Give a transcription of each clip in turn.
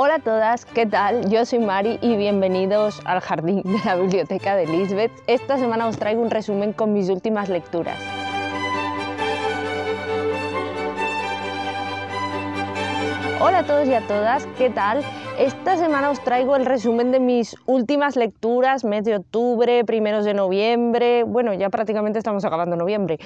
Hola a todas, ¿qué tal? Yo soy Mari y bienvenidos al jardín de la biblioteca de Lisbeth. Esta semana os traigo un resumen con mis últimas lecturas. Hola a todos y a todas, ¿qué tal? Esta semana os traigo el resumen de mis últimas lecturas, mes de octubre, primeros de noviembre, bueno, ya prácticamente estamos acabando noviembre.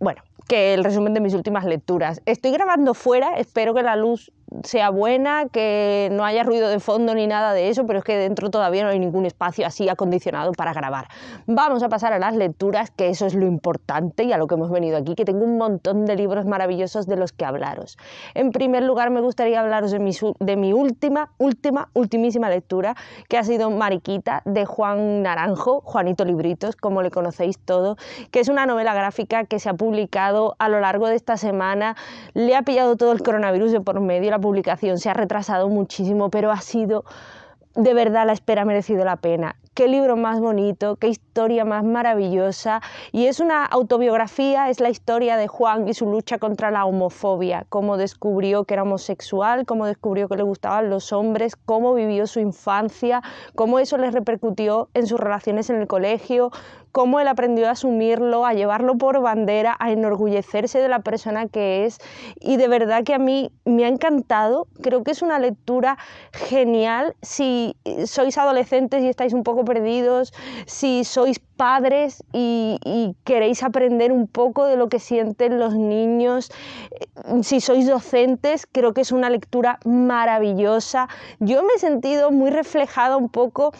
Bueno, que el resumen de mis últimas lecturas. Estoy grabando fuera, espero que la luz sea buena, que no haya ruido de fondo ni nada de eso, pero es que dentro todavía no hay ningún espacio así acondicionado para grabar. Vamos a pasar a las lecturas, que eso es lo importante y a lo que hemos venido aquí, que tengo un montón de libros maravillosos de los que hablaros. En primer lugar, me gustaría hablaros de mi, de mi última, última, ultimísima lectura, que ha sido Mariquita, de Juan Naranjo, Juanito Libritos, como le conocéis todo, que es una novela gráfica que se ha publicado a lo largo de esta semana. Le ha pillado todo el coronavirus de por medio, la publicación se ha retrasado muchísimo, pero ha sido de verdad la espera ha merecido la pena. Qué libro más bonito, qué historia más maravillosa. Y es una autobiografía, es la historia de Juan y su lucha contra la homofobia, cómo descubrió que era homosexual, cómo descubrió que le gustaban los hombres, cómo vivió su infancia, cómo eso le repercutió en sus relaciones en el colegio, cómo él aprendió a asumirlo, a llevarlo por bandera, a enorgullecerse de la persona que es. Y de verdad que a mí me ha encantado, creo que es una lectura genial si sois adolescentes y estáis un poco perdidos, si sois padres y, y queréis aprender un poco de lo que sienten los niños, eh, si sois docentes, creo que es una lectura maravillosa. Yo me he sentido muy reflejada un poco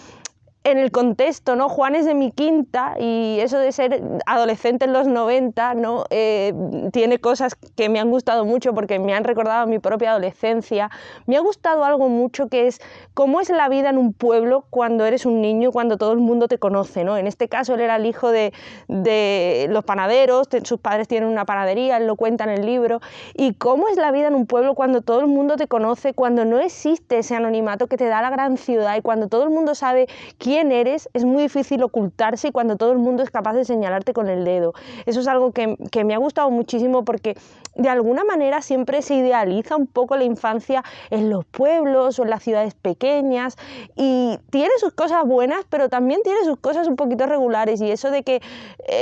en el contexto, ¿no? Juan es de mi quinta y eso de ser adolescente en los 90, ¿no? Eh, tiene cosas que me han gustado mucho porque me han recordado mi propia adolescencia. Me ha gustado algo mucho que es cómo es la vida en un pueblo cuando eres un niño, cuando todo el mundo te conoce, ¿no? En este caso él era el hijo de, de los panaderos, sus padres tienen una panadería, él lo cuenta en el libro, y cómo es la vida en un pueblo cuando todo el mundo te conoce, cuando no existe ese anonimato que te da la gran ciudad y cuando todo el mundo sabe quién eres, es muy difícil ocultarse cuando todo el mundo es capaz de señalarte con el dedo. Eso es algo que, que me ha gustado muchísimo porque de alguna manera siempre se idealiza un poco la infancia en los pueblos o en las ciudades pequeñas y tiene sus cosas buenas, pero también tiene sus cosas un poquito regulares y eso de que eh,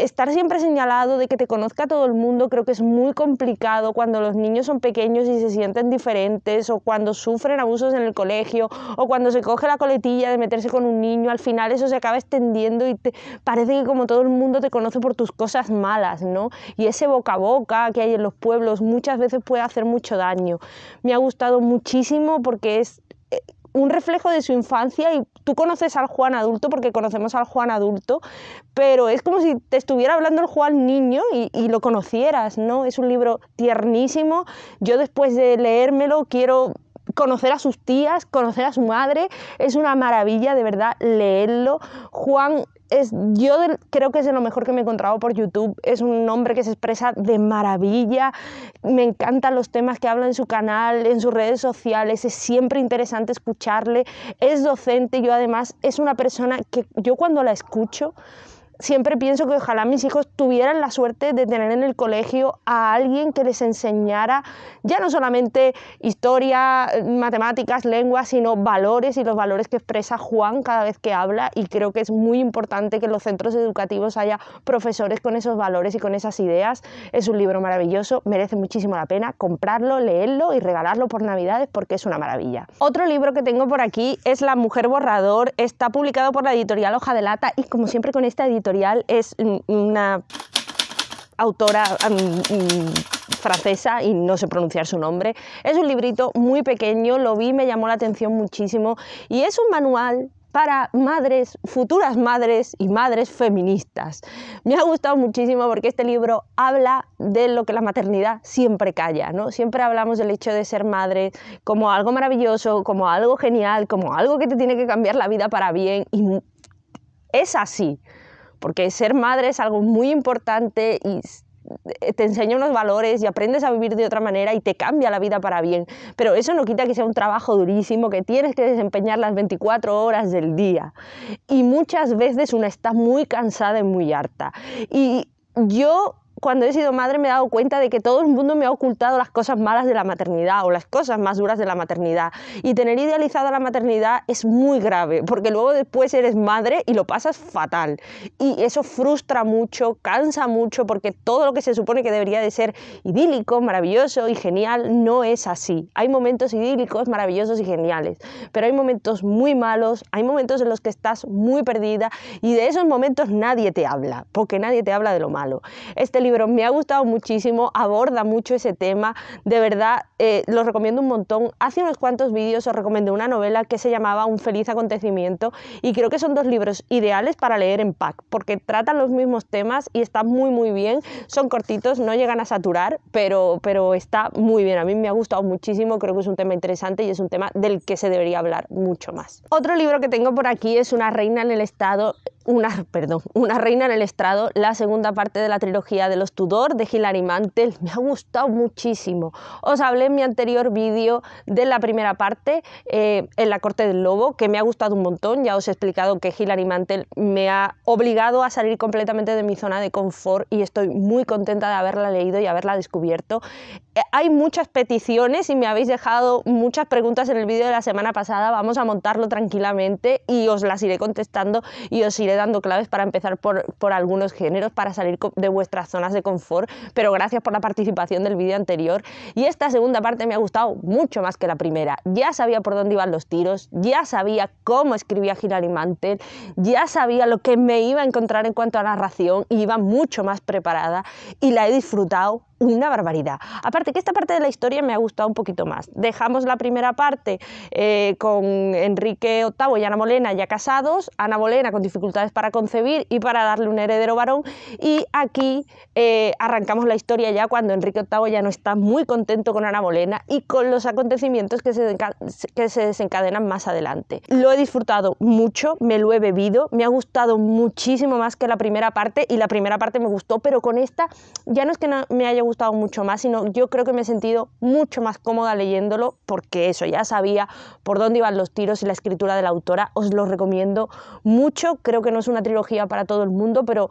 estar siempre señalado, de que te conozca todo el mundo, creo que es muy complicado cuando los niños son pequeños y se sienten diferentes o cuando sufren abusos en el colegio o cuando se coge la coletilla de meterse con un niño al final eso se acaba extendiendo y te parece que como todo el mundo te conoce por tus cosas malas, ¿no? Y ese boca a boca que hay en los pueblos muchas veces puede hacer mucho daño. Me ha gustado muchísimo porque es eh, un reflejo de su infancia y tú conoces al Juan adulto porque conocemos al Juan adulto, pero es como si te estuviera hablando el Juan niño y, y, lo conocieras, ¿no? Es un libro tiernísimo. Yo después de leérmelo quiero conocer a sus tías, conocer a su madre, es una maravilla, de verdad, leerlo. Juan es, yo creo que es de lo mejor que me he encontrado por YouTube. Es un hombre que se expresa de maravilla. Me encantan los temas que habla en su canal, en sus redes sociales. Es siempre interesante escucharle. Es docente. Yo además es una persona que yo cuando la escucho siempre pienso que ojalá mis hijos tuvieran la suerte de tener en el colegio a alguien que les enseñara ya no solamente historia, matemáticas, lenguas, sino valores y los valores que expresa Juan cada vez que habla y creo que es muy importante que en los centros educativos haya profesores con esos valores y con esas ideas. Es un libro maravilloso, merece muchísimo la pena comprarlo, leerlo y regalarlo por Navidades porque es una maravilla. Otro libro que tengo por aquí es La Mujer Borrador, está publicado por la editorial Hoja de Lata y como siempre con esta editorial es una autora mm, mm, francesa y no sé pronunciar su nombre. Es un librito muy pequeño, lo vi, me llamó la atención muchísimo y es un manual para madres, futuras madres y madres feministas. Me ha gustado muchísimo porque este libro habla de lo que la maternidad siempre calla, ¿no? Siempre hablamos del hecho de ser madre como algo maravilloso, como algo genial, como algo que te tiene que cambiar la vida para bien y es así porque ser madre es algo muy importante y eh, te enseña unos valores y aprendes a vivir de otra manera y te cambia la vida para bien. Pero eso no quita que sea un trabajo durísimo, que tienes que desempeñar las 24 horas del día. Y muchas veces una está muy cansada y muy harta. Y yo cuando he sido madre me he dado cuenta de que todo el mundo me ha ocultado las cosas malas de la maternidad o las cosas más duras de la maternidad. Y tener idealizada la maternidad es muy grave, porque luego después eres madre y lo pasas fatal. Y eso frustra mucho, cansa mucho, porque todo lo que se supone que debería de ser idílico, maravilloso y genial, no es así. Hay momentos idílicos, maravillosos y geniales, pero hay momentos muy malos, hay momentos en los que estás muy perdida y de esos momentos nadie te habla, porque nadie te habla de lo malo. Este libro pero me ha gustado muchísimo, aborda mucho ese tema, de verdad los eh, lo recomiendo un montón. Hace unos cuantos vídeos os recomendé una novela que se llamaba Un feliz acontecimiento y creo que son dos libros ideales para leer en pack, porque tratan los mismos temas y están muy muy bien, son cortitos, no llegan a saturar, pero, pero está muy bien, a mí me ha gustado muchísimo, creo que es un tema interesante y es un tema del que se debería hablar mucho más. Otro libro que tengo por aquí es Una reina en el estado una, perdón, una reina en el estrado, la segunda parte de la trilogía de los Tudor de Hilary Mantel. Me ha gustado muchísimo. Os hablé en mi anterior vídeo de la primera parte, eh, en la corte del lobo, que me ha gustado un montón. Ya os he explicado que Hilary Mantel me ha obligado a salir completamente de mi zona de confort y estoy muy contenta de haberla leído y haberla descubierto. Eh, hay muchas peticiones y me habéis dejado muchas preguntas en el vídeo de la semana pasada. Vamos a montarlo tranquilamente y os las iré contestando y os iré dando claves para empezar por, por algunos géneros, para salir de vuestras zonas de confort, pero gracias por la participación del vídeo anterior. Y esta segunda parte me ha gustado mucho más que la primera. Ya sabía por dónde iban los tiros, ya sabía cómo escribía Hilary Mantel, ya sabía lo que me iba a encontrar en cuanto a narración y iba mucho más preparada y la he disfrutado una barbaridad. Aparte que esta parte de la historia me ha gustado un poquito más. Dejamos la primera parte eh, con Enrique VIII y Ana Molena ya casados, Ana Molena con dificultades para concebir y para darle un heredero varón, y aquí eh, arrancamos la historia ya cuando Enrique VIII ya no está muy contento con Ana Molena y con los acontecimientos que se, que se desencadenan más adelante. Lo he disfrutado mucho, me lo he bebido, me ha gustado muchísimo más que la primera parte y la primera parte me gustó, pero con esta ya no es que no me haya gustado, mucho más, sino yo creo que me he sentido mucho más cómoda leyéndolo porque eso, ya sabía por dónde iban los tiros y la escritura de la autora. Os lo recomiendo mucho, creo que no es una trilogía para todo el mundo, pero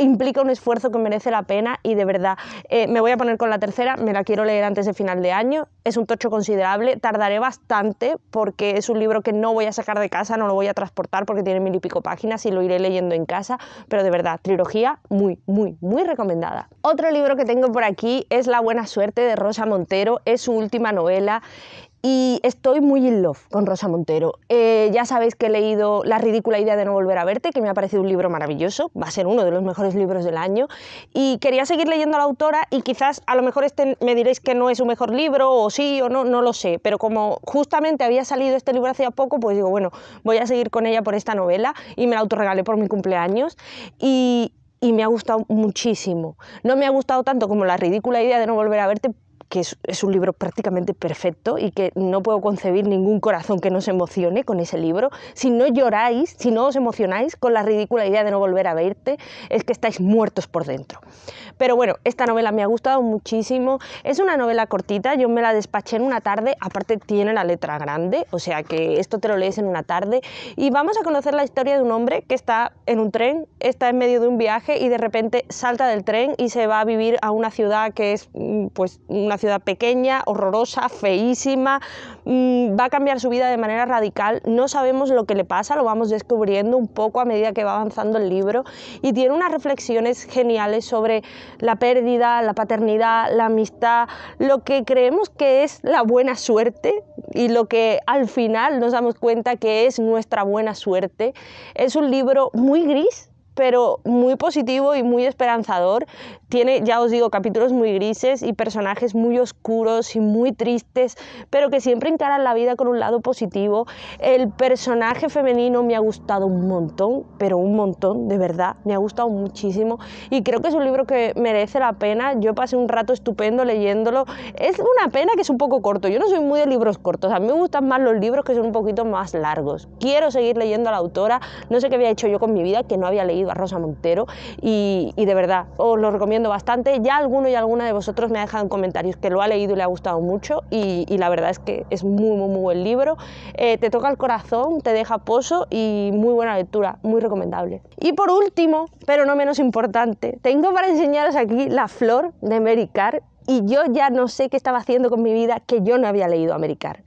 implica un esfuerzo que merece la pena y de verdad eh, me voy a poner con la tercera, me la quiero leer antes de final de año, es un tocho considerable, tardaré bastante porque es un libro que no voy a sacar de casa, no lo voy a transportar porque tiene mil y pico páginas y lo iré leyendo en casa, pero de verdad, trilogía muy, muy, muy recomendada. Otro libro que tengo por aquí es La buena suerte de Rosa Montero, es su última novela y estoy muy in love con Rosa Montero. Eh, ya sabéis que he leído La ridícula idea de no volver a verte, que me ha parecido un libro maravilloso, va a ser uno de los mejores libros del año. Y quería seguir leyendo a la autora y quizás a lo mejor este me diréis que no es su mejor libro, o sí o no, no lo sé. Pero como justamente había salido este libro hace poco, pues digo, bueno, voy a seguir con ella por esta novela y me la autorregalé por mi cumpleaños. y me ha gustado muchísimo. No me ha gustado tanto como la ridícula idea de no volver a verte, que es, un libro prácticamente perfecto y que no puedo concebir ningún corazón que no se emocione con ese libro. Si no lloráis, si no os emocionáis con la ridícula idea de no volver a verte, es que estáis muertos por dentro. Pero bueno, esta novela me ha gustado muchísimo. Es una novela cortita, yo me la despaché en una tarde, aparte tiene la letra grande, o sea que esto te lo lees en una tarde. Y vamos a conocer la historia de un hombre que está en un tren, está en medio de un viaje y de repente salta del tren y se va a vivir a una ciudad que es mm, pues una ciudad pequeña, horrorosa, feísima, mm, va a cambiar su vida de manera radical, no sabemos lo que le pasa, lo vamos descubriendo un poco a medida que va avanzando el libro y tiene unas reflexiones geniales sobre la pérdida, la paternidad, la amistad, lo que creemos que es la buena suerte y lo que al final nos damos cuenta que es nuestra buena suerte. Es un libro muy gris, pero muy positivo y muy esperanzador. Tiene, ya os digo, capítulos muy grises y personajes muy oscuros y muy tristes, pero que siempre encaran la vida con un lado positivo. El personaje femenino me ha gustado un montón, pero un montón, de verdad, me ha gustado muchísimo y creo que es un libro que merece la pena. Yo pasé un rato estupendo leyéndolo. Es una pena que es un poco corto. Yo no soy muy de libros cortos, a mí me gustan más los libros que son un poquito más largos. Quiero seguir leyendo a la autora, no sé qué había hecho yo con mi vida que no había leído Rosa Montero y, de verdad os lo recomiendo bastante. Ya alguno y alguna de vosotros me ha dejado en comentarios que lo ha leído y le ha gustado mucho y, la verdad es que es muy, muy, muy buen libro. Eh, te toca el corazón, te deja pozo y muy buena lectura, muy recomendable. Y por último, pero no menos importante, tengo para enseñaros aquí la flor de Mary y yo ya no sé qué estaba haciendo con mi vida que yo no había leído American...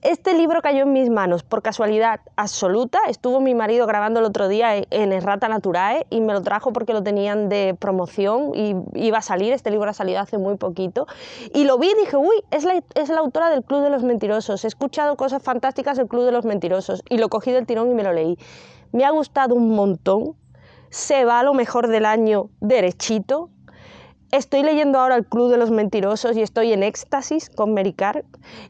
Este libro cayó en mis manos por casualidad absoluta. Estuvo mi marido grabando el otro día en Errata Naturae y me lo trajo porque lo tenían de promoción y iba a salir. Este libro ha salido hace muy poquito. Y lo vi y dije, uy, es la, es la autora del Club de los Mentirosos. He escuchado cosas fantásticas del Club de los Mentirosos. Y lo cogí del tirón y me lo leí. Me ha gustado un montón. Se va a lo mejor del año derechito, Estoy leyendo ahora El Club de los Mentirosos y estoy en éxtasis con Mary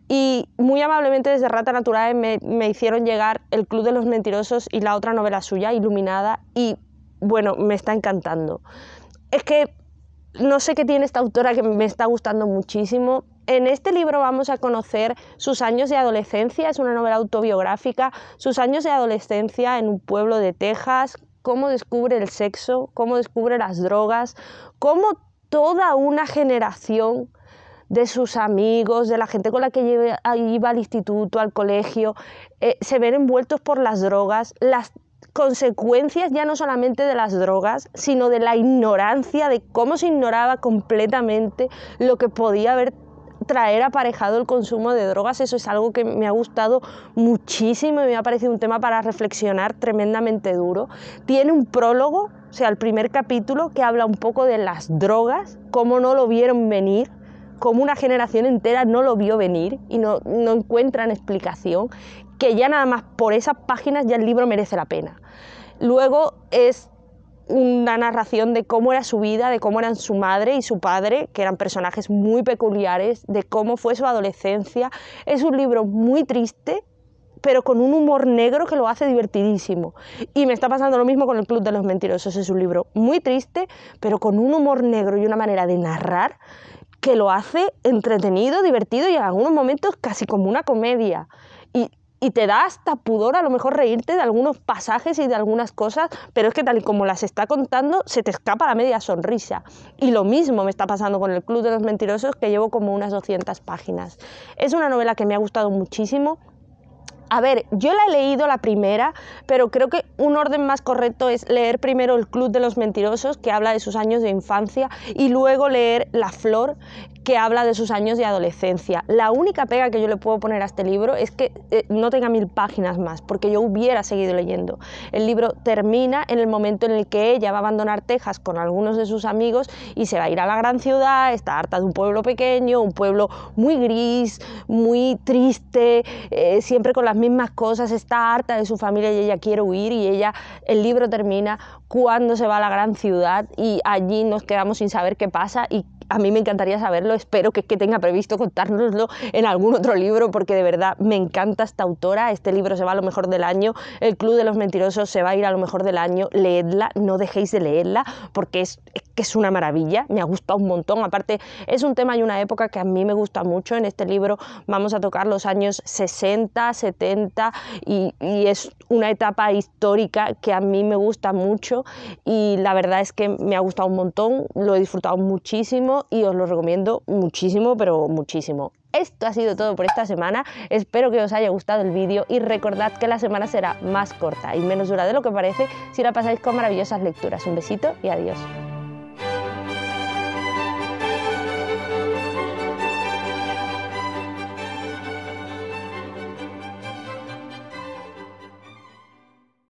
Y muy amablemente desde Rata Natural me, me hicieron llegar El Club de los Mentirosos y la otra novela suya, Iluminada, y bueno, me está encantando. Es que no sé qué tiene esta autora que me está gustando muchísimo. En este libro vamos a conocer sus años de adolescencia, es una novela autobiográfica, sus años de adolescencia en un pueblo de Texas, cómo descubre el sexo, cómo descubre las drogas, cómo toda una generación de sus amigos, de la gente con la que iba, al instituto, al colegio, eh, se ven envueltos por las drogas, las consecuencias ya no solamente de las drogas, sino de la ignorancia, de cómo se ignoraba completamente lo que podía haber traer aparejado el consumo de drogas. Eso es algo que me ha gustado muchísimo y me ha parecido un tema para reflexionar tremendamente duro. Tiene un prólogo, o sea, el primer capítulo que habla un poco de las drogas, cómo no lo vieron venir cómo una generación entera no lo vio venir y no, no encuentran explicación, que ya nada más por esas páginas ya el libro merece la pena. Luego es una narración de cómo era su vida, de cómo eran su madre y su padre, que eran personajes muy peculiares, de cómo fue su adolescencia. Es un libro muy triste, pero con un humor negro que lo hace divertidísimo. Y me está pasando lo mismo con El Club de los Mentirosos. Es un libro muy triste, pero con un humor negro y una manera de narrar que lo hace entretenido, divertido y en algunos momentos casi como una comedia y te da hasta pudor a lo mejor reírte de algunos pasajes y de algunas cosas, pero es que tal y como las está contando, se te escapa la media sonrisa. Y lo mismo me está pasando con el Club de los Mentirosos, que llevo como unas 200 páginas. Es una novela que me ha gustado muchísimo. A ver, yo la he leído la primera, pero creo que un orden más correcto es leer primero El Club de los Mentirosos, que habla de sus años de infancia, y luego leer La Flor, que habla de sus años de adolescencia. La única pega que yo le puedo poner a este libro es que eh, no tenga mil páginas más, porque yo hubiera seguido leyendo. El libro termina en el momento en el que ella va a abandonar Texas con algunos de sus amigos y se va a ir a la gran ciudad, está harta de un pueblo pequeño, un pueblo muy gris, muy triste, eh, siempre con las mismas cosas, está harta de su familia y ella quiere huir y ella, el libro termina cuando se va a la gran ciudad y allí nos quedamos sin saber qué pasa y a mí me encantaría saberlo, espero que, tenga previsto contárnoslo en algún otro libro porque de verdad me encanta esta autora, este libro se va a lo mejor del año, El Club de los Mentirosos se va a ir a lo mejor del año, leedla, no dejéis de leerla porque es, que es una maravilla, me ha gustado un montón, aparte es un tema y una época que a mí me gusta mucho, en este libro vamos a tocar los años 60, 70 y, y es una etapa histórica que a mí me gusta mucho y la verdad es que me ha gustado un montón, lo he disfrutado muchísimo, y os lo recomiendo muchísimo, pero muchísimo. Esto ha sido todo por esta semana, espero que os haya gustado el vídeo y recordad que la semana será más corta y menos dura de lo que parece si la pasáis con maravillosas lecturas. Un besito y adiós.